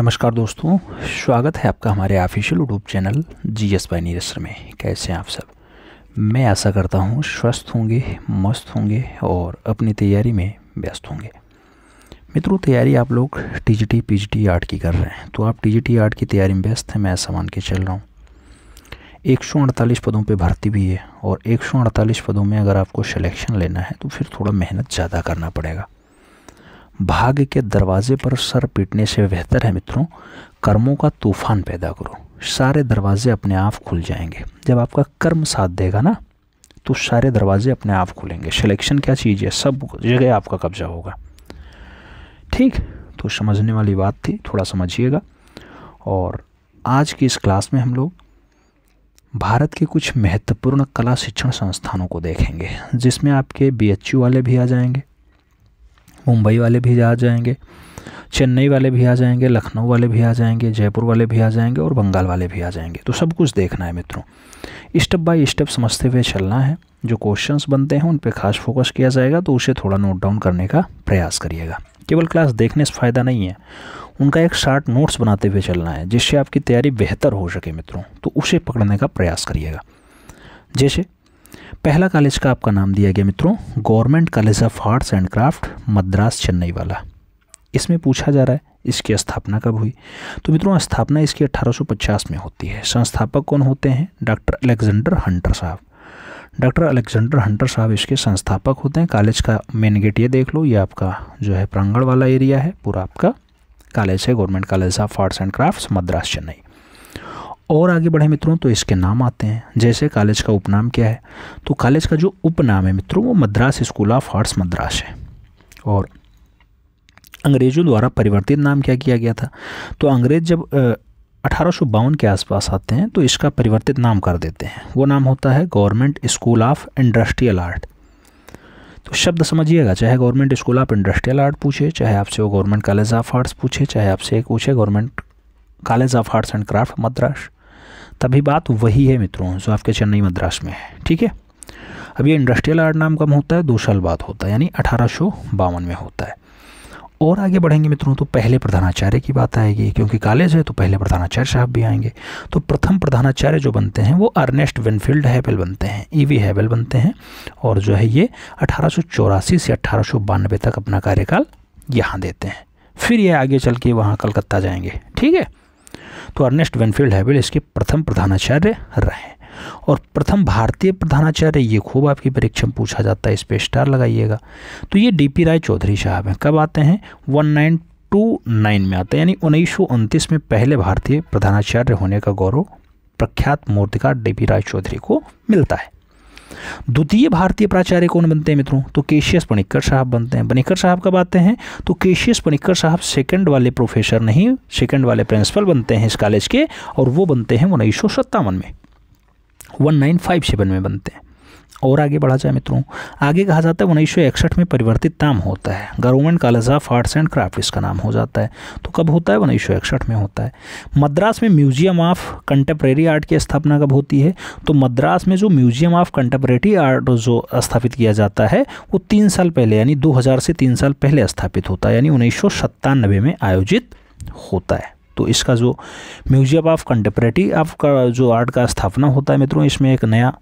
नमस्कार दोस्तों स्वागत है आपका हमारे official YouTube channel G S by Neer sir में कैसे हैं आप सब मैं आशा करता हूँ स्वस्थ होंगे मस्त होंगे और अपनी तैयारी में व्यस्त होंगे मित्रों तैयारी आप लोग T G T P G T art की कर रहे हैं तो आप टी जी टी आर्ट की तैयारी में व्यस्त हैं मैं ऐसा मान के चल रहा हूँ एक सौ अड़तालीस पदों पर भर्ती भी है और एक सौ अड़तालीस पदों में अगर आपको सेलेक्शन लेना है तो फिर थोड़ा मेहनत ज़्यादा करना पड़ेगा भाग्य के दरवाजे पर सर पीटने से बेहतर है मित्रों कर्मों का तूफान पैदा करो सारे दरवाजे अपने आप खुल जाएंगे जब आपका कर्म साथ देगा ना तो सारे दरवाजे अपने आप खुलेंगे सिलेक्शन क्या चीज़ है सब जगह आपका कब्जा होगा ठीक तो समझने वाली बात थी थोड़ा समझिएगा और आज की इस क्लास में हम लोग भारत के कुछ महत्वपूर्ण कला शिक्षण संस्थानों को देखेंगे जिसमें आपके बी वाले भी आ जाएंगे मुंबई वाले भी आ जाएंगे चेन्नई वाले भी आ जाएंगे लखनऊ वाले भी आ जाएंगे जयपुर वाले भी आ जाएंगे और बंगाल वाले भी आ जाएंगे तो सब कुछ देखना है मित्रों स्टेप बाय स्टेप समझते हुए चलना है जो क्वेश्चंस बनते हैं उन पर खास फोकस किया जाएगा तो उसे थोड़ा नोट डाउन करने का प्रयास करिएगा केवल क्लास देखने से फ़ायदा नहीं है उनका एक शार्ट नोट्स बनाते हुए चलना है जिससे आपकी तैयारी बेहतर हो सके मित्रों तो उसे पकड़ने का प्रयास करिएगा जैसे पहला कॉलेज का आपका नाम दिया गया मित्रों government college of arts and craft Madras Chennai वाला इसमें पूछा जा रहा है इसकी स्थापना कब हुई तो मित्रों स्थापना इसकी 1850 में होती है संस्थापक कौन होते हैं डॉक्टर अलेक्जेंडर हंटर साहब डॉक्टर अलेक्जेंडर हंटर साहब इसके संस्थापक होते हैं कॉलेज का मेन गेट ये देख लो ये आपका जो है प्रांगण वाला एरिया है पूरा आपका कॉलेज है government college of arts and craft Madras Chennai और आगे बढ़े मित्रों तो इसके नाम आते हैं जैसे कॉलेज का उपनाम क्या है तो कॉलेज का जो उपनाम है मित्रों वो Madras school of arts Madras है और अंग्रेज़ों द्वारा परिवर्तित नाम क्या किया गया था तो अंग्रेज़ जब अठारह के आसपास आते हैं तो इसका परिवर्तित नाम कर देते हैं वो नाम होता है government school of industrial art तो शब्द समझिएगा चाहे government school of industrial art पूछे चाहे आपसे वो गवर्नमेंट कॉलेज ऑफ आर्ट्स पूछे चाहे आपसे पूछे government college of arts and craft Madras तभी बात वही है मित्रों जो आपके चेन्नई मद्रास में है ठीक है अब ये इंडस्ट्रियल आर्ट नाम कम होता है दो साल बाद होता है यानी अठारह में होता है और आगे बढ़ेंगे मित्रों तो पहले प्रधानाचार्य की बात आएगी क्योंकि कॉलेज है तो पहले प्रधानाचार्य साहब भी आएंगे तो प्रथम प्रधानाचार्य जो बनते हैं वो अर्नेस्ट विनफील्ड हैबेल बनते हैं ई वी हैबेल बनते हैं और जो है ये अठारह से अठारह तक अपना कार्यकाल यहाँ देते हैं फिर ये आगे चल के वहाँ कलकत्ता जाएंगे ठीक है तो अर्नेस्ट वेनफील्ड हैवेल इसके प्रथम प्रधानाचार्य रहे और प्रथम भारतीय प्रधानाचार्य ये खूब आपकी परीक्षा में पूछा जाता है इस पर स्टार लगाइएगा तो ये डीपी राय चौधरी साहब हैं कब आते हैं वन नाइन टू नाइन में आते हैं यानी उन्नीस में पहले भारतीय प्रधानाचार्य होने का गौरव प्रख्यात मूर्तिकार डी पी राय चौधरी को मिलता है द्वितीय भारतीय प्राचार्य कौन बनते हैं मित्रों तो केशियस पणिक्कर साहब बनते हैं पणिक्कर साहब कब आते हैं तो केशियस पणिक्कर साहब सेकंड वाले प्रोफेसर नहीं सेकंड वाले प्रिंसिपल बनते हैं इस कॉलेज के और वो बनते हैं उन्नीस में वन नाइन फाइव सेवन में बनते हैं और आगे बढ़ा जाए मित्रों आगे कहा जाता है उन्नीस सौ इकसठ में परिवर्तित नाम होता है government college of arts and craft इसका नाम हो जाता है तो कब होता है उन्नीस सौ इकसठ में होता है मद्रास में म्यूजियम ऑफ कंटेम्प्रेरी आर्ट की स्थापना कब होती है तो मद्रास में जो म्यूजियम ऑफ कंटेम्प्रेरी आर्ट जो स्थापित किया जाता है वो तीन साल पहले यानी हज़ार से तीन साल पहले स्थापित होता है यानी उन्नीस में आयोजित होता है तो इसका जो म्यूजियम ऑफ कंटेम्प्रेरी ऑफ का जो आर्ट का स्थापना होता है मित्रों इसमें एक नया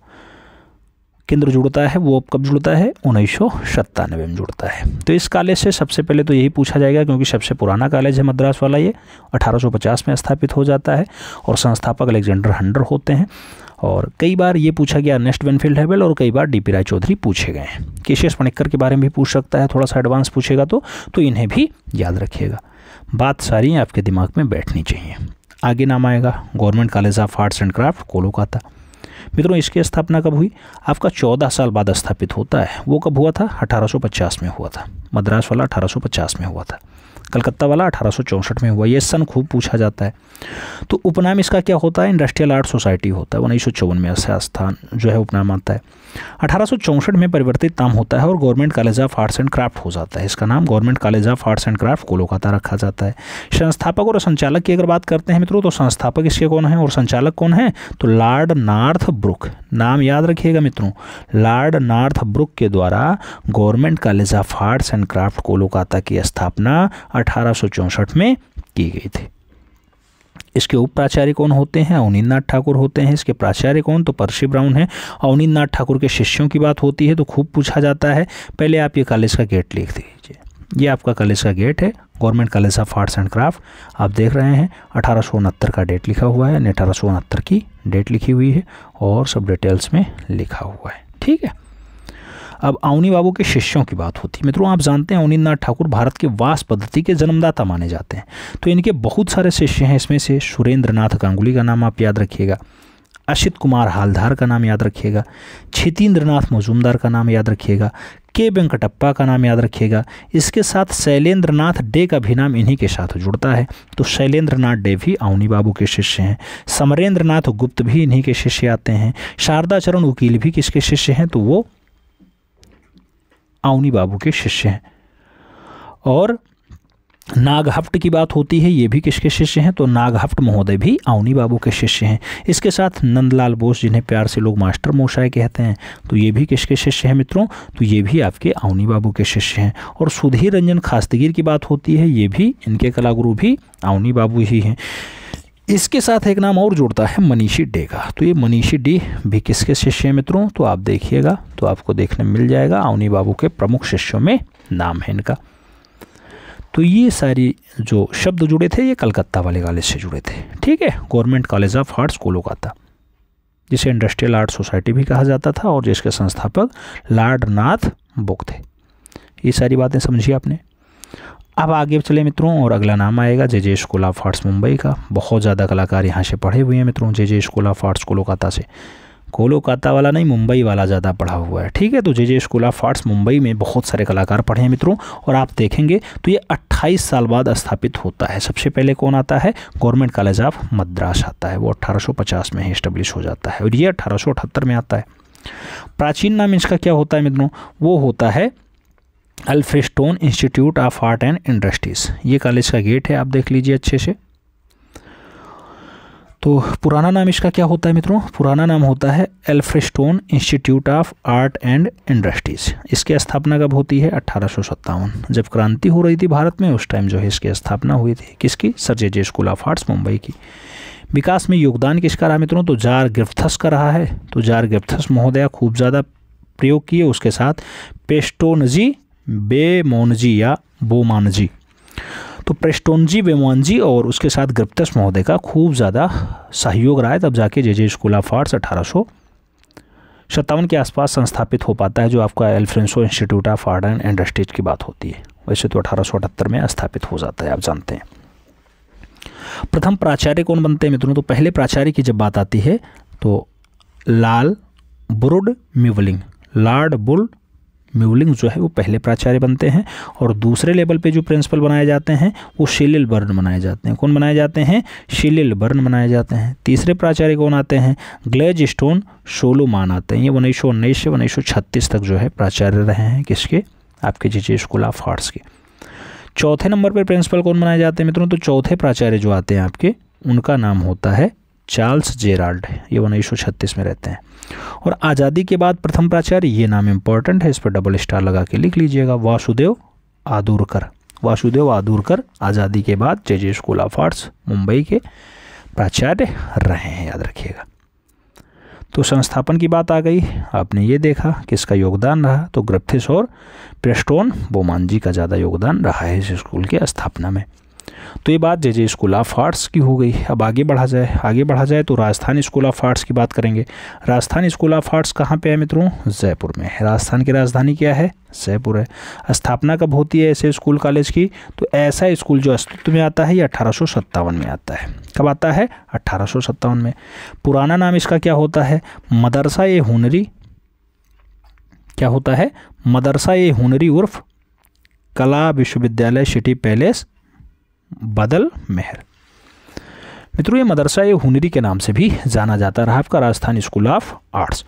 केंद्र जुड़ता है वो कब जुड़ता है उन्नीस में जुड़ता है तो इस कॉलेज से सबसे पहले तो यही पूछा जाएगा क्योंकि सबसे पुराना कॉलेज है मद्रास वाला ये 1850 में स्थापित हो जाता है और संस्थापक अलेक्जेंडर हंडर होते हैं और कई बार ये पूछा गया नेस्ट वेनफील्ड हैवेल और कई बार डी पी राय चौधरी पूछे गए हैं केशेष पणिक्कर के बारे में भी पूछ सकता है थोड़ा सा एडवांस पूछेगा तो, तो इन्हें भी याद रखिएगा बात सारी आपके दिमाग में बैठनी चाहिए आगे नाम आएगा government college of arts and craft Kolkata मित्रों इसकी स्थापना कब हुई आपका चौदह साल बाद स्थापित होता है वो कब हुआ था अठारह में हुआ था मद्रास वाला अठारह में हुआ था कलकत्ता वाला अठारह में हुआ ये सन खूब पूछा जाता है तो उपनाम इसका क्या होता है इंडस्ट्रियल आर्ट सोसाइटी होता है उन्नीस में ऐसा स्थान जो है उपनाम आता है अठारह में परिवर्तित नाम होता है और government college of arts and craft हो जाता है इसका नाम government college of arts and craft Kolkata रखा जाता है संस्थापक और संचालक की अगर बात करते हैं मित्रों तो संस्थापक इसके कौन है और संचालक कौन है तो लॉर्ड नार्थ ब्रुक नाम याद रखिएगा मित्रों लॉर्ड नार्थ ब्रुक के द्वारा government college of arts and craft Kolkata की स्थापना अठारह में की गई थी इसके उप प्राचार्य कौन होते हैं अवनींद्रनाथ ठाकुर होते हैं इसके प्राचार्य कौन तो परसी ब्राउन है अवनींद्रनाथ ठाकुर के शिष्यों की बात होती है तो खूब पूछा जाता है पहले आप ये कॉलेज का गेट लिख दीजिए ये आपका कॉलेज का गेट है government college of arts and craft आप देख रहे हैं अठारह का डेट लिखा हुआ है यानी अठारह की डेट लिखी हुई है और सब डिटेल्स में लिखा हुआ है ठीक है अब अवनी बाबू के शिष्यों की बात होती है मित्रों आप जानते हैं अवनीन्द्रनाथ ठाकुर भारत के वास पद्धति के जन्मदाता माने जाते हैं तो इनके बहुत सारे शिष्य हैं इसमें से सुरेंद्र नाथ गांगुली का नाम आप याद रखिएगा अशित कुमार हालधार का नाम याद रखिएगा छितेंद्र नाथ मजूमदार का नाम याद रखिएगा के वेंकटप्पा का नाम याद रखिएगा इसके साथ शैलेंद्र नाथ डे का भी नाम इन्हीं के साथ जुड़ता है तो शैलेंद्र नाथ डे भी आउनी बाबू के शिष्य हैं समरेंद्र नाथ गुप्त भी इन्हीं के शिष्य आते हैं शारदा चरण वकील भी किसके शिष्य हैं तो वो आउनी बाबू के शिष्य हैं और नागहफ्ट की बात होती है ये भी किसके शिष्य हैं तो नागहफ्ट महोदय भी आउनी बाबू के शिष्य हैं इसके साथ नंदलाल बोस जिन्हें प्यार से लोग मास्टर मोशाए कहते हैं तो ये भी किसके शिष्य हैं मित्रों तो ये भी आपके आउनी बाबू के शिष्य हैं और सुधीर रंजन खास्तगीर की बात होती है ये भी इनके कलागुरु भी आउनी बाबू ही हैं इसके साथ एक नाम और जुड़ता है मनीषी डे का तो ये मनीषी डी भी किसके शिष्य मित्रों तो आप देखिएगा तो आपको देखने मिल जाएगा अवनी बाबू के प्रमुख शिष्यों में नाम है इनका तो ये सारी जो शब्द जुड़े थे ये कलकत्ता वाले कॉलेज से जुड़े थे ठीक है government college of arts Kolkata जिसे इंडस्ट्रियल आर्ट सोसाइटी भी कहा जाता था और जिसके संस्थापक लार्ड नाथ बुक थे ये सारी बातें समझी आपने अब आगे चले मित्रों और अगला नाम आएगा J J school of arts Mumbai का बहुत ज़्यादा कलाकार यहाँ से पढ़े हुए हैं मित्रों J J school of arts Kolkata से कोलकाता वाला नहीं मुंबई वाला ज़्यादा पढ़ा हुआ है ठीक है तो J J school of arts Mumbai में बहुत सारे कलाकार पढ़े हैं मित्रों और आप देखेंगे तो ये 28 साल बाद स्थापित होता है सबसे पहले कौन आता है गवर्नमेंट कॉलेज ऑफ मद्रास आता है वो 1850 में ही इस्टब्लिश हो जाता है और ये अट्ठारह में आता है प्राचीन नाम इसका क्या होता है मित्रों वो होता है Elphinstone institute of art and industries ये कॉलेज का गेट है आप देख लीजिए अच्छे से तो पुराना नाम इसका क्या होता है मित्रों पुराना नाम होता है Elphinstone institute of art and industries इसकी स्थापना कब होती है अट्ठारह जब क्रांति हो रही थी भारत में उस टाइम जो है इसकी स्थापना हुई थी किसकी sir J J school of arts Mumbai की विकास में योगदान किसका रहा मित्रों तो जार गिरफ्थस का रहा है तो जार गिरफ्थस महोदया खूब ज़्यादा प्रयोग किए उसके साथ पेस्टोनजी बेमोनजी या बोमानजी तो प्रेस्टोनजी बेमोनजी और उसके साथ गृप्तस महोदय का खूब ज़्यादा सहयोग रहा है तब जाके J J school of arts अठारह सौ सत्तावन के आसपास संस्थापित हो पाता है जो आपका Elphinstone institute of art and industries की बात होती है वैसे तो अठारह में स्थापित हो जाता है आप जानते हैं प्रथम प्राचार्य कौन बनते हैं मित्रों तो पहले प्राचार्य की जब बात आती है तो लाल ब्रुड म्यूवलिंग लॉर्ड बुल म्यूलिंग जो है वो पहले प्राचार्य बनते हैं और दूसरे लेवल पे जो प्रिंसिपल बनाए जाते हैं वो शिलिल वर्ण बनाए जाते हैं कौन बनाए जाते हैं शिलिल वर्ण बनाए जाते हैं तीसरे प्राचार्य कौन आते हैं ग्लेज स्टोन सोलोमान आते हैं ये उन्नीस सौ उन्नीस से उन्नीस सौ छत्तीस तक जो है प्राचार्य रहे हैं किसके आपके जी स्कूल ऑफ आर्ट्स के चौथे नंबर पर प्रिंसिपल कौन बनाए जाते हैं मित्रों तो चौथे प्राचार्य जो आते हैं आपके उनका नाम होता है चार्ल्स जेराल्ड ये उन्नीस में रहते हैं और आज़ादी के बाद प्रथम प्राचार्य ये नाम इम्पोर्टेंट है इस पर डबल स्टार लगा के लिख लीजिएगा वासुदेव आदूरकर वासुदेव आदूरकर आज़ादी के बाद J J school of arts Mumbai के प्राचार्य रहे हैं याद रखिएगा तो संस्थापन की बात आ गई आपने ये देखा कि इसका योगदान रहा तो ग्रप्थिस और प्रेस्टोन बोमान जी का ज़्यादा योगदान रहा है इस स्कूल की स्थापना में तो ये बात J J school of arts की हो गई अब आगे बढ़ा जाए आगे बढ़ा जाए तो राजस्थान स्कूल ऑफ आर्ट्स की बात करेंगे राजस्थान स्कूल ऑफ आर्ट्स कहाँ पे है मित्रों जयपुर में है राजस्थान की राजधानी क्या है जयपुर है स्थापना कब होती है ऐसे स्कूल कॉलेज की तो ऐसा स्कूल जो अस्तित्व में आता है ये अठारह में आता है कब आता है अट्ठारह में पुराना नाम इसका क्या होता है मदरसा ए हुनरी क्या होता है मदरसा ए हुनरी उर्फ कला विश्वविद्यालय सिटी पैलेस बदल मेहर मित्रों ये मदरसा ये हुनरी के नाम से भी जाना जाता रहा आपका राजस्थान स्कूल ऑफ आर्ट्स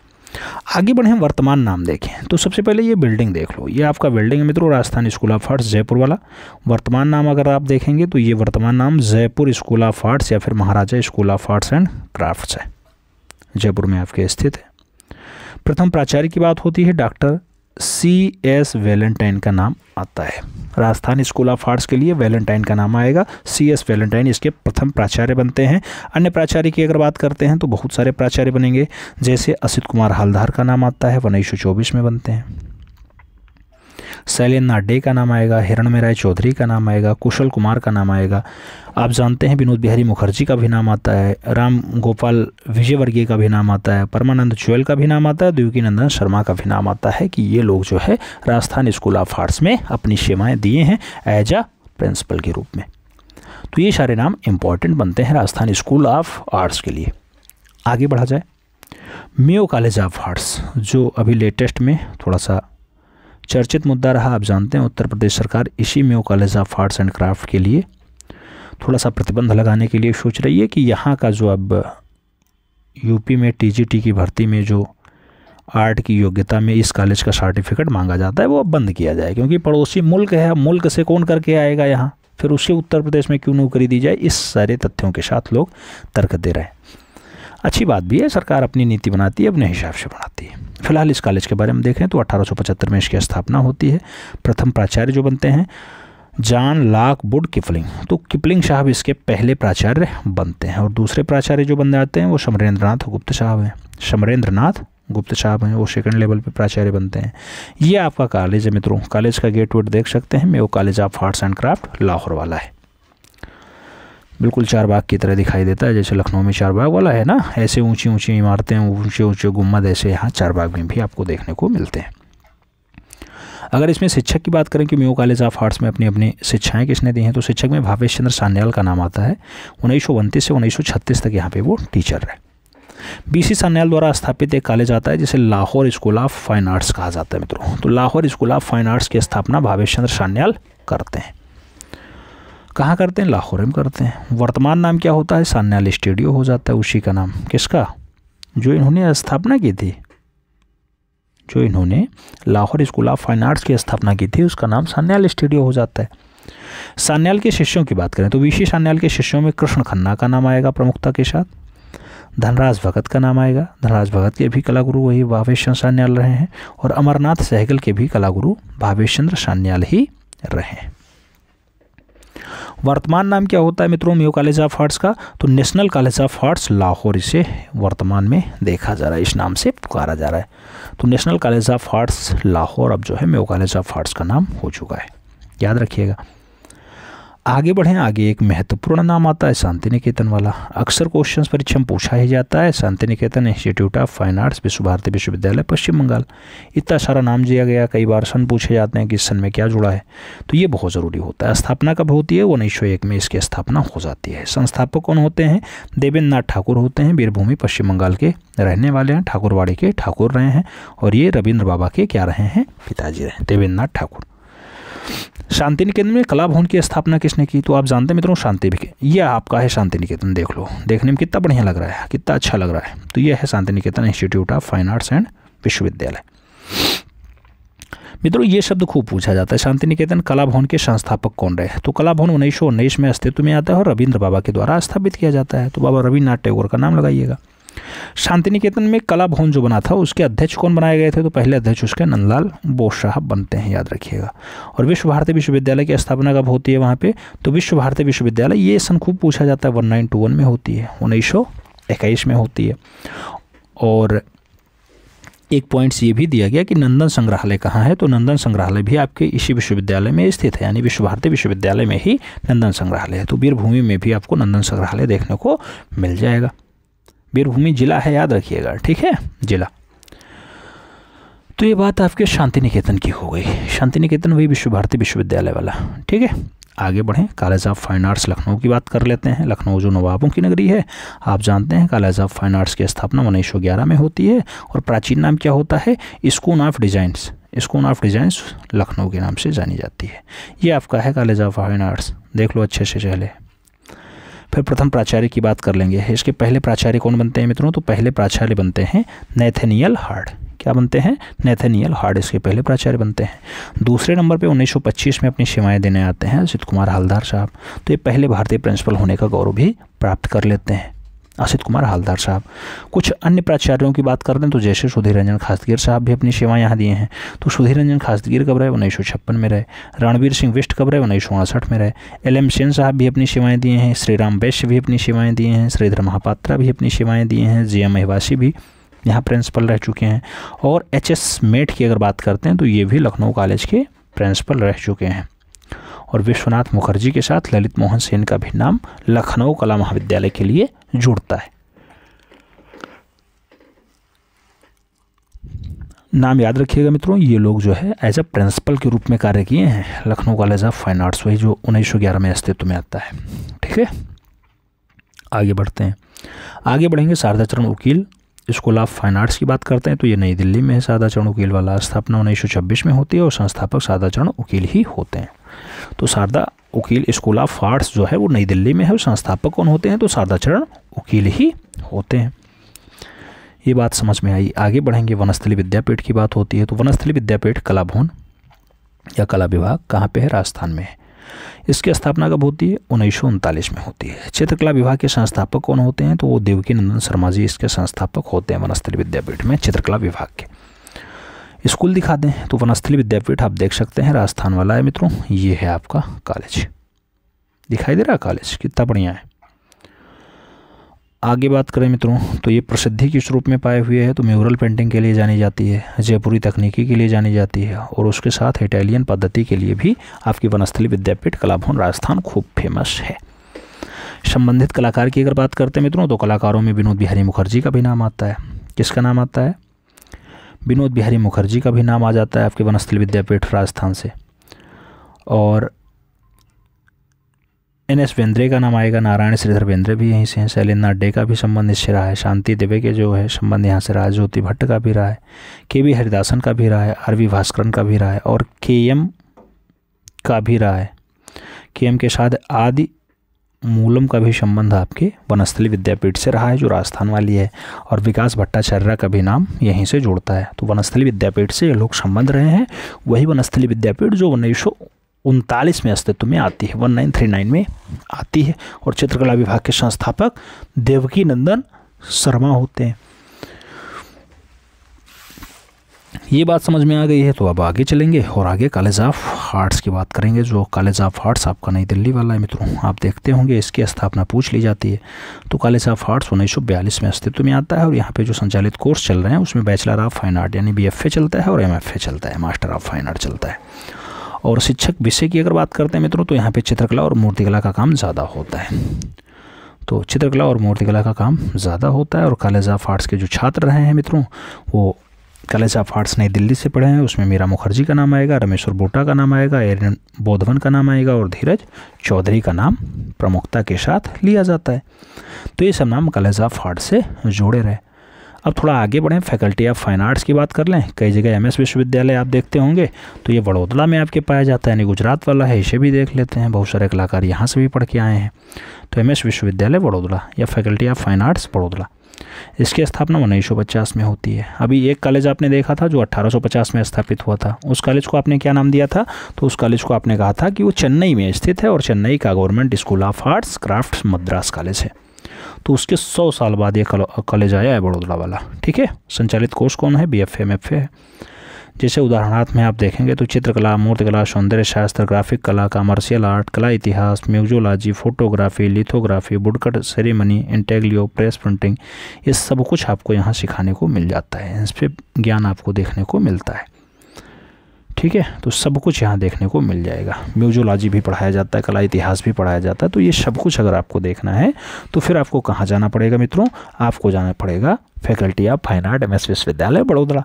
आगे बढ़े हम वर्तमान नाम देखें तो सबसे पहले ये बिल्डिंग देख लो ये आपका बिल्डिंग है मित्रों Rajasthan school of arts Jaipur वाला वर्तमान नाम अगर आप देखेंगे तो ये वर्तमान नाम जयपुर स्कूल ऑफ आर्ट्स या फिर Maharaja school of arts and crafts है जयपुर में आपके स्थित है प्रथम प्राचार्य की बात होती है डॉक्टर सी एस वैलेंटाइन का नाम आता है राजस्थान स्कूल ऑफ आर्ट्स के लिए वैलेंटाइन का नाम आएगा सी एस वैलेंटाइन इसके प्रथम प्राचार्य बनते हैं अन्य प्राचार्य की अगर बात करते हैं तो बहुत सारे प्राचार्य बनेंगे जैसे असित कुमार हालदार का नाम आता है वह उन्नीस में बनते हैं शैलेन नाडे का नाम आएगा हिरण राय चौधरी का नाम आएगा कुशल कुमार का नाम आएगा आप जानते हैं विनोद बिहारी मुखर्जी का भी नाम आता है राम गोपाल विजयवर्गीय का भी नाम आता है परमानंद चोयल का भी नाम आता है देवकी नंदन शर्मा का भी नाम आता है कि ये लोग जो है राजस्थान स्कूल ऑफ आर्ट्स में अपनी सेवाएँ दिए हैं एज अ प्रिंसिपल के रूप में तो ये सारे नाम इम्पॉर्टेंट बनते हैं राजस्थान स्कूल ऑफ आर्ट्स के लिए आगे बढ़ा जाए मेयो कॉलेज ऑफ आर्ट्स जो अभी लेटेस्ट में थोड़ा सा चर्चित मुद्दा रहा आप जानते हैं उत्तर प्रदेश सरकार इसी में college of arts and craft के लिए थोड़ा सा प्रतिबंध लगाने के लिए सोच रही है कि यहाँ का जो अब यूपी में टीजीटी की भर्ती में जो आर्ट की योग्यता में इस कॉलेज का सर्टिफिकेट मांगा जाता है वो अब बंद किया जाए क्योंकि पड़ोसी मुल्क है मुल्क से कौन करके आएगा यहाँ फिर उसे उत्तर प्रदेश में क्यों नौकरी दी जाए इस सारे तथ्यों के साथ लोग तर्क दे रहे हैं अच्छी बात भी है सरकार अपनी नीति बनाती है अपने हिसाब से बनाती है फिलहाल इस कॉलेज के बारे में देखें तो 1875 में इसकी स्थापना होती है प्रथम प्राचार्य जो बनते हैं जान लाक बुड किपलिंग तो किपलिंग साहब इसके पहले प्राचार्य बनते हैं और दूसरे प्राचार्य जो बन जाते हैं वो नाथ गुप्त साहब हैं नाथ गुप्त साहब हैं वो सेकंड लेवल पे प्राचार्य बनते हैं ये आपका कॉलेज है मित्रों कॉलेज का गेट वेट देख सकते हैं मे वो college of arts and craft Lahore वाला है बिल्कुल चार बाग की तरह दिखाई देता है जैसे लखनऊ में चार बाग वाला है ना ऐसे ऊंची ऊंची इमारतें ऊंचे ऊंचे गुम्मद ऐसे यहाँ चार बाग में भी आपको देखने को मिलते हैं अगर इसमें शिक्षक की बात करें कि मेयो कॉलेज ऑफ आर्ट्स में अपनी अपनी शिक्षाएं किसने दी हैं तो शिक्षक में भावेश चंद्र सान्याल का नाम आता है उन्नीस से उन्नीस तक यहाँ पर वो टीचर रहे बीसी सान्याल द्वारा स्थापित एक कॉलेज आता है जिसे Lahore school of fine arts कहा जाता है मित्रों तो Lahore school of fine arts की स्थापना भावेश चंद्र सान्याल करते हैं कहाँ करते हैं लाहौर में करते हैं वर्तमान नाम क्या होता है सान्याल स्टेडियो हो जाता है उसी का नाम किसका जो इन्होंने स्थापना की थी जो इन्होंने Lahore school of fine arts की स्थापना की थी उसका नाम सान्याल स्टेडियो हो जाता है सान्याल के शिष्यों की बात करें तो विशी सान्याल के शिष्यों में कृष्ण खन्ना का नाम आएगा प्रमुखता के साथ धनराज भगत का नाम आएगा धनराज भगत के भी कला गुरु वही भावेश चंद्र सान्याल रहे हैं और अमरनाथ सहगल के भी कला गुरु भावेश चंद्र सान्याल ही रहे हैं वर्तमान नाम क्या होता है मित्रों मेो कॉलेज ऑफ आर्ट्स का तो national college of arts Lahore इसे वर्तमान में देखा जा रहा है इस नाम से पुकारा जा रहा है तो national college of arts Lahore अब जो है मेयो कॉलेज ऑफ आर्ट्स का नाम हो चुका है याद रखिएगा आगे बढ़ें आगे एक महत्वपूर्ण नाम आता है शांति निकेतन वाला अक्सर क्वेश्चंस परीक्षा में पूछा ही जाता है Shanti Niketan institute of fine arts Vishwa Bharati विश्वविद्यालय पश्चिम बंगाल इतना सारा नाम दिया गया कई बार सन पूछे जाते हैं कि सन में क्या जुड़ा है तो ये बहुत ज़रूरी होता है स्थापना कब होती है उन्नीस सौ एक में इसकी स्थापना हो जाती है संस्थापक कौन होते हैं देवेंद्र नाथ ठाकुर होते हैं वीरभूमि पश्चिम बंगाल के रहने वाले हैं ठाकुरवाड़ी के ठाकुर रहे हैं और ये रविंद्र बाबा के क्या रहे हैं पिताजी रहे देवेंद्र नाथ ठाकुर शांति निकेतन में कला भवन की स्थापना किसने की तो आप जानते हैं मित्रों शांति यह आपका है शांति निकेतन देख लो देखने में कितना बढ़िया लग रहा है कितना अच्छा लग रहा है तो यह है Shanti Niketan institute of fine arts and विश्वविद्यालय मित्रों ये शब्द खूब पूछा जाता है शांति निकेतन कला भवन के संस्थापक कौन रहे तो कला भवन उन्नीस में अस्तित्व में आता है और रविंद्र बाबा के द्वारा स्थापित किया जाता है तो बाबा रविन्द्रनाथ टैगोर का नाम लगाइएगा शांति निकेतन में कला भवन जो बना था उसके अध्यक्ष कौन बनाए गए थे तो पहले अध्यक्ष उसके नंदलाल बोस साहब बनते हैं याद रखिएगा और विश्व भारती विश्वविद्यालय की स्थापना कब होती है वहाँ पे तो विश्व भारती विश्वविद्यालय ये सन खूब पूछा जाता है वन नाइन टू वन में होती है उन्नीस सौ इक्कीस में होती है और एक पॉइंट ये भी दिया गया कि नंदन संग्रहालय कहाँ है तो नंदन संग्रहालय भी आपके इसी विश्वविद्यालय में स्थित है यानी विश्व भारती विश्वविद्यालय में ही नंदन संग्रहालय है तो वीरभूमि में भी आपको नंदन संग्रहालय देखने को मिल जाएगा वीरभूमि जिला है याद रखिएगा ठीक है जिला तो ये बात आपके शांति निकेतन की हो गई शांति निकेतन वही विश्व भारती विश्वविद्यालय वाला ठीक है आगे बढ़ें college of fine arts Lucknow की बात कर लेते हैं लखनऊ जो नवाबों की नगरी है आप जानते हैं कॉलेज ऑफ फाइन आर्ट्स की स्थापना उन्नीस में होती है और प्राचीन नाम क्या होता है school of designs school of designs Lucknow के नाम से जानी जाती है ये आपका है कॉलेज ऑफ फाइन आर्ट्स देख लो अच्छे से चहले फिर प्रथम प्राचार्य की बात कर लेंगे इसके पहले प्राचार्य कौन बनते हैं मित्रों तो पहले प्राचार्य बनते हैं नेथेनियल हार्ड क्या बनते हैं नैथेनियल हार्ड इसके पहले प्राचार्य बनते हैं दूसरे नंबर पे 1925 में अपनी सेवाएं देने आते हैं अजित कुमार हलदार साहब तो ये पहले भारतीय प्रिंसिपल होने का गौरव भी प्राप्त कर लेते हैं असित कुमार हालदार साहब कुछ अन्य प्राचार्यों की बात करते हैं तो जैसे सुधीर रंजन खासदगीर साहब भी अपनी सेवाएं यहाँ दिए हैं तो सुधीर रंजन खासगीर कब रहे उन्नीस सौ छप्पन में रहे रणवीर सिंह विष्ट कब रहे उन्नीस सौ उनसठ में रहे एल एम सेन साहब भी अपनी सेवाएं दिए हैं श्रीराम वैश्य भी अपनी सेवाएं दिए हैं श्रीधर महापात्रा भी अपनी सेवाएं दिए हैं जी एम अहिवासी भी यहाँ प्रिंसिपल रह चुके हैं और एच एस मेट की अगर बात करते हैं तो ये भी लखनऊ कॉलेज के प्रिंसिपल रह चुके हैं और विश्वनाथ मुखर्जी के साथ ललित मोहन सेन का भी नाम लखनऊ कला महाविद्यालय के लिए जुड़ता है नाम याद रखिएगा मित्रों ये लोग जो है एज अ प्रिंसिपल के रूप में कार्य किए हैं Lucknow college of fine arts वही जो उन्नीस में अस्तित्व में आता है ठीक है आगे बढ़ते हैं आगे बढ़ेंगे शारदा चरण वकील स्कूल ऑफ फाइन आर्ट्स की बात करते हैं तो ये नई दिल्ली में है सादा चरण उकील वाला स्थापना उन्नीस में होती है और संस्थापक सादा चरण उकील ही होते हैं तो Sarada Ukil school of arts जो है वो नई दिल्ली में है और संस्थापक कौन होते हैं तो शारदा चरण उकील ही होते हैं ये बात समझ में आई आगे बढ़ेंगे वनस्थली विद्यापीठ की बात होती है तो वनस्थली विद्यापीठ कला भवन या कला विभाग कहाँ पे है राजस्थान में है इसकी स्थापना कब होती है उन्नीस में होती है चित्रकला विभाग के संस्थापक कौन होते हैं तो वो देवकी नंदन शर्मा जी इसके संस्थापक होते हैं वनस्थली विद्यापीठ में चित्रकला विभाग के स्कूल दिखाते हैं तो वनस्थली विद्यापीठ आप देख सकते हैं राजस्थान वाला है मित्रों ये है आपका कॉलेज दिखाई दे रहा कॉलेज कितना बढ़िया है आगे बात करें मित्रों तो ये प्रसिद्धि किस रूप में पाए हुए हैं तो म्यूरल पेंटिंग के लिए जानी जाती है जयपुरी तकनीकी के लिए जानी जाती है और उसके साथ इटालियन पद्धति के लिए भी आपकी वनस्थली विद्यापीठ कला भवन राजस्थान खूब फेमस है संबंधित कलाकार की अगर बात करते हैं मित्रों तो कलाकारों में विनोद बिहारी मुखर्जी का भी नाम आता है किसका नाम आता है विनोद बिहारी मुखर्जी का भी नाम आ जाता है आपके वनस्थली विद्यापीठ राजस्थान से और एन एस बेंद्रे का नाम आएगा नारायण श्रीधर बेंद्रे भी यहीं से हैं शैलेंद्र नाडे का भी संबंध इससे रहा है शांति देवे के जो है संबंध यहाँ से रहा है ज्योति भट्ट का भी रहा है के वी हरिदासन का भी रहा है आर वी भास्करन का भी रहा है और के एम का भी रहा है के एम के साथ आदि मूलम का भी संबंध आपके वनस्थली विद्यापीठ से रहा है जो राजस्थान वाली है और विकास भट्टाचार्य का भी नाम यहीं से जुड़ता है तो वनस्थली विद्यापीठ से ये लोग संबंध रहे हैं वही वनस्थली विद्यापीठ जो उन्नीस उनतालीस में अस्तित्व में आती है वन नाइन थ्री नाइन में आती है और चित्रकला विभाग के संस्थापक देवकी नंदन शर्मा होते हैं ये बात समझ में आ गई है तो अब आगे चलेंगे और आगे कॉलेज ऑफ आर्ट्स की बात करेंगे जो कॉलेज ऑफ आर्ट्स आपका नई दिल्ली वाला है मित्रों आप देखते होंगे इसकी स्थापना पूछ ली जाती है तो कॉलेज ऑफ आर्ट्स उन्नीस सौ बयालीस में अस्तित्व में आता है और यहाँ पे जो संचालित कोर्स चल रहे हैं उसमें बैचलर ऑफ फाइन आर्ट यानी बी चलता है और एम चलता है मास्टर ऑफ फाइन आर्ट चलता है और शिक्षक विषय की अगर बात करते हैं मित्रों तो यहाँ पे चित्रकला और मूर्तिकला का काम ज़्यादा होता है तो चित्रकला और मूर्तिकला का काम ज़्यादा होता है और कॉलेज ऑफ आर्ट्स के जो छात्र रहे हैं मित्रों वो कॉलेज ऑफ आर्ट्स नई दिल्ली से पढ़े हैं उसमें मीरा मुखर्जी का नाम आएगा रमेश्वर बोटा का नाम आएगा एरन बोधवन का नाम आएगा और धीरज चौधरी का नाम प्रमुखता के साथ लिया जाता है तो ये सब नाम कॉलेज ऑफ आर्ट्स से जुड़े रहे अब थोड़ा आगे बढ़ें फैकल्टी ऑफ फाइन आर्ट्स की बात कर लें कई जगह एम विश्वविद्यालय आप देखते होंगे तो ये वडोदरा में आपके पाया जाता है यानी गुजरात वाला है इसे भी देख लेते हैं बहुत सारे कलाकार यहाँ से भी पढ़ के आए हैं तो एम विश्वविद्यालय वडोदरा या faculty of fine arts Vadodara इसकी स्थापना उन्नीस में होती है अभी एक कॉलेज आपने देखा था जो 1850 में स्थापित हुआ था उस कॉलेज को आपने क्या नाम दिया था तो उस कॉलेज को आपने कहा था कि वो चेन्नई में स्थित है और चेन्नई का government school of arts craft Madras college है तो उसके सौ साल बाद ये कॉलेज आया है बड़ोदरा वाला ठीक है संचालित कोर्स कौन है B F M F A है जैसे उदाहरणार्थ में आप देखेंगे तो चित्रकला कला सौंदर्य शास्त्र ग्राफिक कला कमर्शियल आर्ट कला इतिहास museology photography lithography woodcut ceremony intaglio press printing ये सब कुछ आपको यहाँ सिखाने को मिल जाता है इस पर ज्ञान आपको देखने को मिलता है ठीक है तो सब कुछ यहाँ देखने को मिल जाएगा म्यूजोलॉजी भी पढ़ाया जाता है कला इतिहास भी पढ़ाया जाता है तो ये सब कुछ अगर आपको देखना है तो फिर आपको कहाँ जाना पड़ेगा मित्रों आपको जाना पड़ेगा faculty of fine art M विश्वविद्यालय बड़ोदरा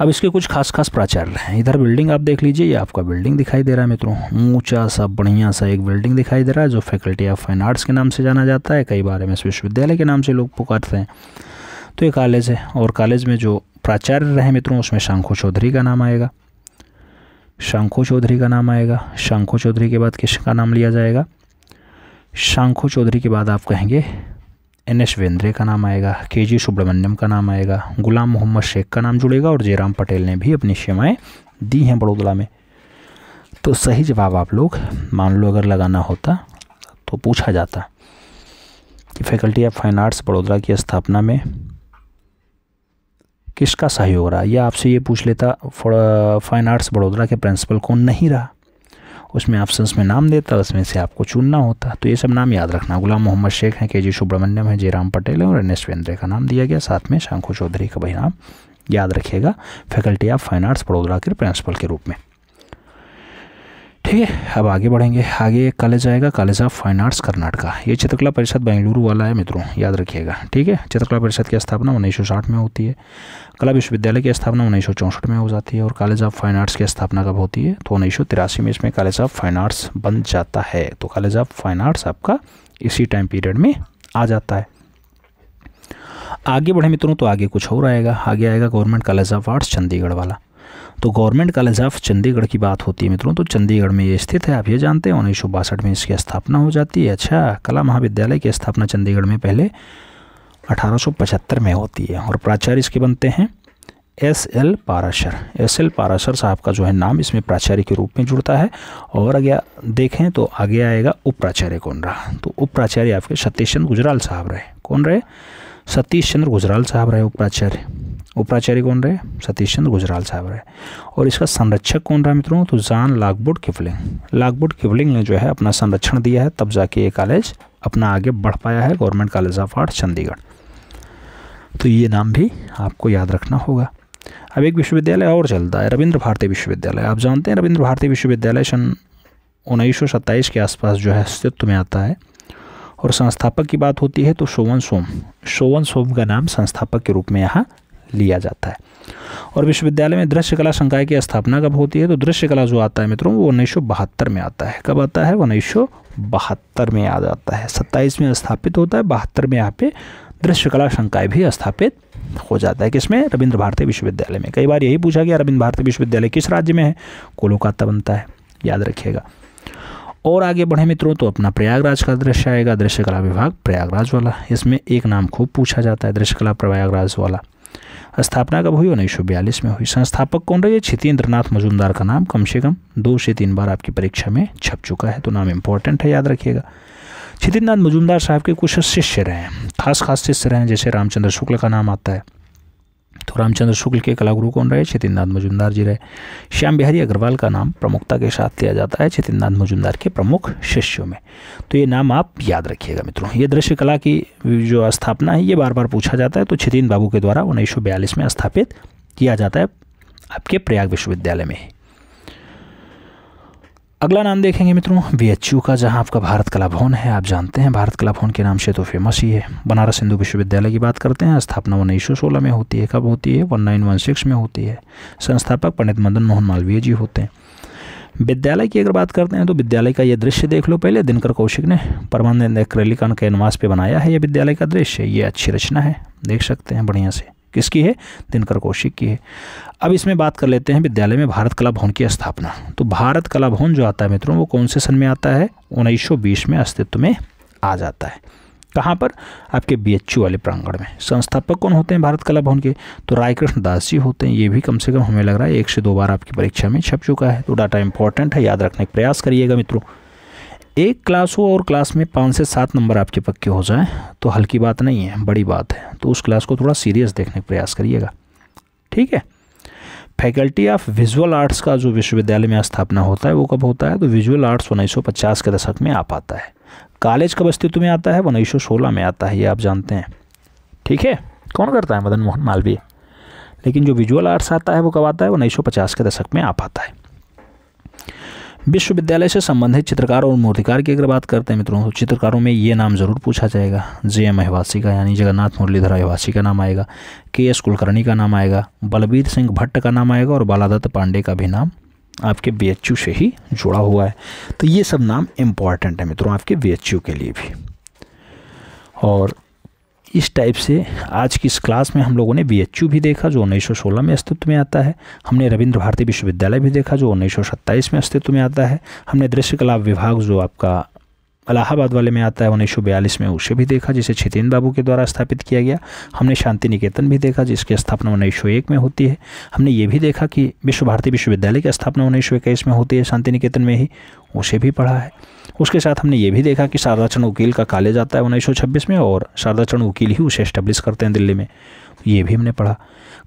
अब इसके कुछ खास खास प्राचार्य हैं इधर बिल्डिंग आप देख लीजिए ये आपका बिल्डिंग दिखाई दे रहा है मित्रों ऊंचा सा बढ़िया सा एक बिल्डिंग दिखाई दे रहा है जो फैकल्टी ऑफ फाइन आर्ट्स के नाम से जाना जाता है कई बार एम विश्वविद्यालय के नाम से लोग पुकारते हैं तो ये कॉलेज है और कॉलेज में जो प्राचार्य रहे मित्रों उसमें शंखु चौधरी का नाम आएगा शंखु चौधरी का नाम आएगा शंखु चौधरी के बाद किसका नाम लिया जाएगा शंखु चौधरी के बाद आप कहेंगे एन एस वेंद्रे का नाम आएगा के जी सुब्रमण्यम का नाम आएगा गुलाम मोहम्मद शेख का नाम जुड़ेगा और जयराम पटेल ने भी अपनी सेवाएँ दी हैं बड़ोदरा में तो सही जवाब आप लोग मान लो अगर लगाना होता तो पूछा जाता कि faculty of fine arts Vadodara की स्थापना में किसका सहयोग रहा या आपसे ये पूछ लेता फाइन आर्ट्स बड़ोदरा के प्रिंसिपल कौन नहीं रहा उसमें ऑप्शन में नाम देता उसमें से आपको चुनना होता तो ये सब नाम याद रखना गुलाम मोहम्मद शेख हैं के जी सुब्रमण्यम है जयराम पटेल हैं और एन एस वेंद्रे का नाम दिया गया साथ में शंखु चौधरी का भी नाम याद रखिएगा faculty of fine arts Vadodara के प्रिंसिपल के रूप में ठीक है अब आगे बढ़ेंगे आगे एक कॉलेज आएगा college of fine arts Karnataka ये चित्रकला परिषद बेंगलुरु वाला है मित्रों याद रखिएगा ठीक है चित्रकला परिषद की स्थापना उन्नीस में होती है कला विश्वविद्यालय की स्थापना उन्नीस में हो जाती है और कॉलेज ऑफ फाइन आर्ट्स की स्थापना कब होती है तो उन्नीस में इसमें कॉलेज ऑफ फाइन आर्ट्स बन जाता है तो कॉलेज ऑफ फाइन आर्ट्स आपका इसी टाइम पीरियड में आ जाता है आगे बढ़े मित्रों तो आगे कुछ और आएगा आगे आएगा government college of arts Chandigarh वाला तो गवर्नमेंट कॉलेज ऑफ चंडीगढ़ की बात होती है मित्रों तो चंडीगढ़ में ये स्थित है आप ये जानते हैं उन्नीस में इसकी स्थापना हो जाती है अच्छा कला महाविद्यालय की स्थापना चंडीगढ़ में पहले 1875 में होती है और प्राचार्य इसके बनते हैं S L Parashar S L Parashar साहब का जो है नाम इसमें प्राचार्य के रूप में जुड़ता है और अगर देखें तो आगे आएगा उप प्राचार्य कौन रहा तो उप प्राचार्य आपके सतीश चंद्र गुजराल साहब रहे कौन रहे सतीश चंद्र गुजराल साहब रहे उप प्राचार्य उपराचार्य कौन रहे सतीश चंद्र गुजराल साहब रहे और इसका संरक्षक कौन रहा मित्रों तो जान लागबुड किफलिंग लागबुड किफलिंग ने जो है अपना संरक्षण दिया है तब जाके ये कॉलेज अपना आगे बढ़ पाया है government college of art Chandigarh तो ये नाम भी आपको याद रखना होगा अब एक विश्वविद्यालय और चलता है रविंद्र भारती विश्वविद्यालय आप जानते हैं रविंद्र भारती विश्वविद्यालय सन उन्नीस के आसपास जो है अस्तित्व में आता है और संस्थापक की बात होती है तो शोवन सोम शोवन सोम का नाम संस्थापक के रूप में यहाँ लिया जाता है और विश्वविद्यालय में दृश्य कला संकाय की स्थापना कब होती है तो दृश्य कला जो आता है मित्रों वो उन्नीस में आता है कब आता है उन्नीस में आ जाता है सत्ताईस में स्थापित होता है बहत्तर में यहाँ पे दृश्य कला संकाय भी स्थापित हो जाता है किसमें रविंद्र भारती विश्वविद्यालय में कई बार यही पूछा गया रविंद्र भारती विश्वविद्यालय किस राज्य में है कोलकाता बनता है याद रखिएगा और आगे बढ़े मित्रों तो अपना प्रयागराज का दृश्य आएगा दृश्य कला विभाग प्रयागराज वाला इसमें एक नाम खूब पूछा जाता है दृश्य कला प्रयागराज वाला स्थापना कब हुई उन्नीस सौ बयालीस में हुई संस्थापक कौन रही है मजुमदार नाथ मजूमदार का नाम कम से कम दो से तीन बार आपकी परीक्षा में छप चुका है तो नाम इम्पोर्टेंट है याद रखिएगा छितेंद्र नाथ मजूमदार साहब के कुछ शिष्य रहे हैं खास खास शिष्य रहे हैं जैसे रामचंद्र शुक्ल का नाम आता है तो रामचंद्र शुक्ल के कलागुरु कौन रहे छितिननाथ मजुमदार जी रहे श्याम बिहारी अग्रवाल का नाम प्रमुखता के साथ लिया जाता है छितिननाथ मजुमदार के प्रमुख शिष्यों में तो ये नाम आप याद रखिएगा मित्रों ये दृश्य कला की जो स्थापना है ये बार बार पूछा जाता है तो छितिन बाबू के द्वारा उन्नीस में स्थापित किया जाता है आपके प्रयाग विश्वविद्यालय में अगला नाम देखेंगे मित्रों वी का जहां आपका भारत कला भवन है आप जानते हैं भारत कला भवन के नाम से तो फेमस ही है बनारस हिंदू विश्वविद्यालय की बात करते हैं स्थापना उन्नीस सौ सोलह में होती है कब होती है वन नाइन वन सिक्स में होती है संस्थापक पंडित मदन मोहन मालवीय जी होते हैं विद्यालय की अगर बात करते हैं तो विद्यालय का यह दृश्य देख लो पहले दिनकर कौशिक ने परमानंद के अनुवास पर बनाया है यह विद्यालय का दृश्य ये अच्छी रचना है देख सकते हैं बढ़िया से किसकी है दिनकर कौशिक की है अब इसमें बात कर लेते हैं विद्यालय में भारत कला भवन की स्थापना तो भारत कला भवन जो आता है मित्रों वो कौन से सन में आता है उन्नीस में अस्तित्व में आ जाता है कहाँ पर आपके बी वाले प्रांगण में संस्थापक कौन होते हैं भारत कला भवन के तो रायकृष्ण दास जी होते हैं ये भी कम से कम हमें लग रहा है एक से दो बार आपकी परीक्षा में छप चुका है तो डाटा इंपॉर्टेंट है याद रखने का प्रयास करिएगा मित्रों एक क्लास हो और क्लास में पाँच से सात नंबर आपके पक्के हो जाएं तो हल्की बात नहीं है बड़ी बात है तो उस क्लास को थोड़ा सीरियस देखने का प्रयास करिएगा ठीक है फैकल्टी ऑफ विजुअल आर्ट्स का जो विश्वविद्यालय में स्थापना होता है वो कब होता है तो विजुअल आर्ट्स उन्नीस के दशक में आ पाता है कॉलेज कब अस्तित्व में आता है उन्नीस में आता है ये आप जानते हैं ठीक है कौन करता है मदन मोहन मालवीय लेकिन जो विजुअल आर्ट्स आता है वो कब आता है उन्नीस के दशक में आ पाता है विश्वविद्यालय से संबंधित चित्रकार और मूर्तिकार की अगर बात करते हैं मित्रों तो चित्रकारों में ये नाम ज़रूर पूछा जाएगा जे एम अहवासी का यानी जगन्नाथ मुरलीधर अहवासी का नाम आएगा के एस कुलकर्णी का नाम आएगा बलबीर सिंह भट्ट का नाम आएगा और बालादत्त पांडे का भी नाम आपके बी से ही जुड़ा हुआ है तो ये सब नाम इम्पॉर्टेंट है मित्रों आपके बी के लिए भी और इस टाइप से आज की इस क्लास में हम लोगों ने बी भी देखा जो सोलह में अस्तित्व में आता है हमने रविंद्र भारती विश्वविद्यालय भी देखा जो सत्ताईस में अस्तित्व में आता है हमने दृश्य कला विभाग जो आपका इलाहाबाद वाले में आता है उन्नीस में उसे भी देखा जिसे छितेन बाबू के द्वारा स्थापित किया गया हमने शांति निकेतन भी देखा जिसकी स्थापना उन्नीस में होती है हमने ये भी देखा कि विश्व भारती विश्वविद्यालय की स्थापना उन्नीस में होती है शांति निकेतन में ही उसे भी पढ़ा है उसके साथ हमने ये भी देखा कि शारदा चरण वकील का कॉलेज आता है उन्नीस में और शारदा चरण वकील ही उसे इस्टेब्लिश करते हैं दिल्ली में ये भी हमने पढ़ा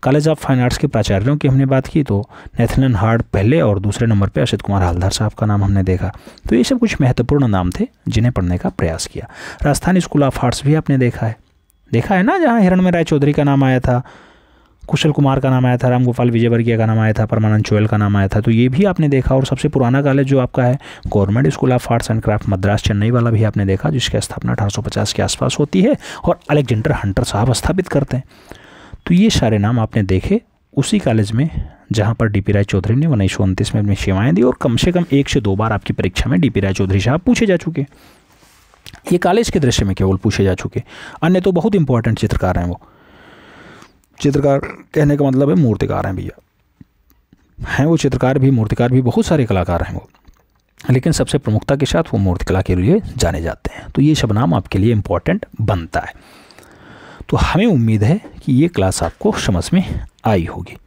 कॉलेज ऑफ फाइन आर्ट्स के प्राचार्यों की हमने बात की तो नेथनन हार्ड पहले और दूसरे नंबर पर अशित कुमार हालदार साहब का नाम हमने देखा तो ये सब कुछ महत्वपूर्ण नाम थे जिन्हें पढ़ने का प्रयास किया राजस्थान स्कूल ऑफ आर्ट्स भी आपने देखा है देखा है ना जहाँ हिरण में राय चौधरी का नाम आया था कुशल कुमार का नाम आया था राम गोपाल विजयवर्गीय का नाम आया था परमानंद चोयल का नाम आया था तो ये भी आपने देखा और सबसे पुराना कॉलेज जो आपका है government school of arts and craft Madras Chennai वाला भी आपने देखा जिसकी स्थापना अठारह के आसपास होती है और अलेक्जेंडर हंटर साहब स्थापित करते हैं तो ये सारे नाम आपने देखे उसी कॉलेज में जहाँ पर डीपी राय चौधरी ने उन्नीस सौ उनतीस में अपनी सेवाएँ दी और कम से कम एक से दो बार आपकी परीक्षा में डीपी राय चौधरी साहब पूछे जा चुके ये कॉलेज के दृश्य में केवल पूछे जा चुके अन्य तो बहुत इंपॉर्टेंट चित्रकार हैं वो चित्रकार कहने का मतलब है मूर्तिकार हैं भैया हैं वो चित्रकार भी मूर्तिकार भी बहुत सारे कलाकार हैं वो लेकिन सबसे प्रमुखता के साथ वो मूर्तिकला के लिए जाने जाते हैं तो ये शबनाम आपके लिए इम्पॉर्टेंट बनता है तो हमें उम्मीद है कि ये क्लास आपको समझ में आई होगी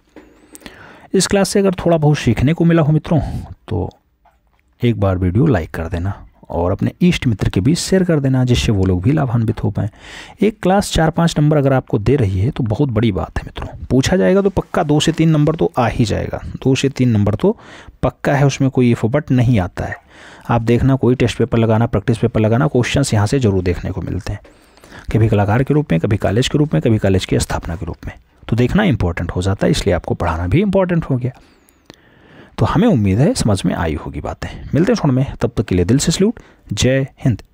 इस क्लास से अगर थोड़ा बहुत सीखने को मिला हो मित्रों तो एक बार वीडियो लाइक कर देना और अपने ईष्ट मित्र के बीच शेयर कर देना जिससे वो लोग भी लाभान्वित हो पाएँ एक क्लास चार पाँच नंबर अगर आपको दे रही है तो बहुत बड़ी बात है मित्रों पूछा जाएगा तो पक्का दो से तीन नंबर तो आ ही जाएगा दो से तीन नंबर तो पक्का है उसमें कोई इफोबट नहीं आता है आप देखना कोई टेस्ट पेपर लगाना प्रैक्टिस पेपर लगाना क्वेश्चन यहाँ से ज़रूर देखने को मिलते हैं कभी कलाकार के रूप में कभी कॉलेज के रूप में कभी कॉलेज की स्थापना के रूप में तो देखना इंपॉर्टेंट हो जाता है इसलिए आपको पढ़ाना भी इंपॉर्टेंट हो गया तो हमें उम्मीद है समझ में आई होगी बातें मिलते हैं छोड़ में तब तक के लिए दिल से सल्यूट जय हिंद